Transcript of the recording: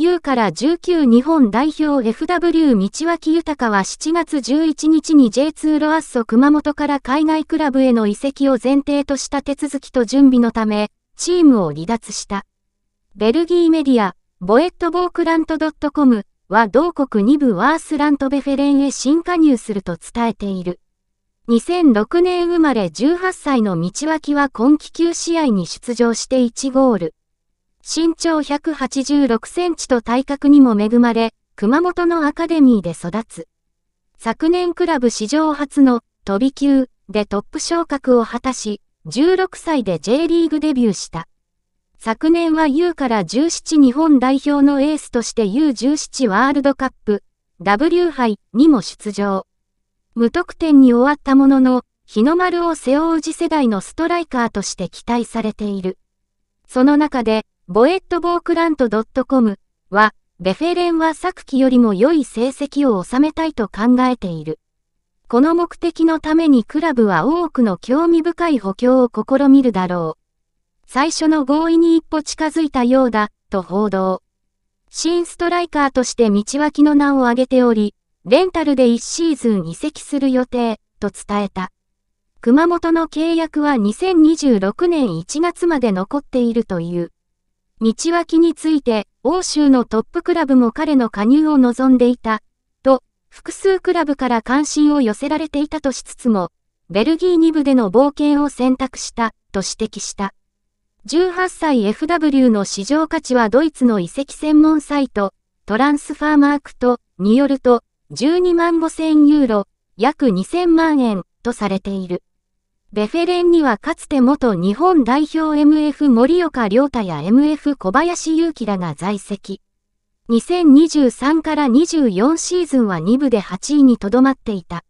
U から19日本代表 FW 道脇豊は7月11日に J2 ロアッソ熊本から海外クラブへの移籍を前提とした手続きと準備のため、チームを離脱した。ベルギーメディア、ボエット・ボークラント・ドット・コムは同国2部ワースラント・ベフェレンへ新加入すると伝えている。2006年生まれ18歳の道脇は今季9試合に出場して1ゴール。身長186センチと体格にも恵まれ、熊本のアカデミーで育つ。昨年クラブ史上初の飛び級でトップ昇格を果たし、16歳で J リーグデビューした。昨年は U から17日本代表のエースとして U17 ワールドカップ W 杯にも出場。無得点に終わったものの、日の丸を背負う次世代のストライカーとして期待されている。その中で、ボエットボークラント .com は、ベフェレンは昨季よりも良い成績を収めたいと考えている。この目的のためにクラブは多くの興味深い補強を試みるだろう。最初の合意に一歩近づいたようだ、と報道。新ストライカーとして道脇の名を挙げており、レンタルで1シーズン移籍する予定、と伝えた。熊本の契約は2026年1月まで残っているという。道脇について、欧州のトップクラブも彼の加入を望んでいた、と、複数クラブから関心を寄せられていたとしつつも、ベルギー2部での冒険を選択した、と指摘した。18歳 FW の市場価値はドイツの遺跡専門サイト、トランスファーマークと、によると、12万5千ユーロ、約2000万円、とされている。ベフェレンにはかつて元日本代表 MF 森岡良太や MF 小林祐希らが在籍。2023から24シーズンは2部で8位にとどまっていた。